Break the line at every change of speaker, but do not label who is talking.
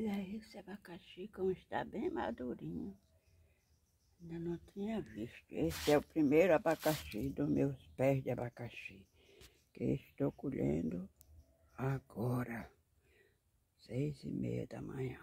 Olha é esse abacaxi como está bem madurinho.
Ainda não tinha visto. Esse é o primeiro abacaxi dos
meus pés de abacaxi. Que estou colhendo agora. Seis e meia da manhã.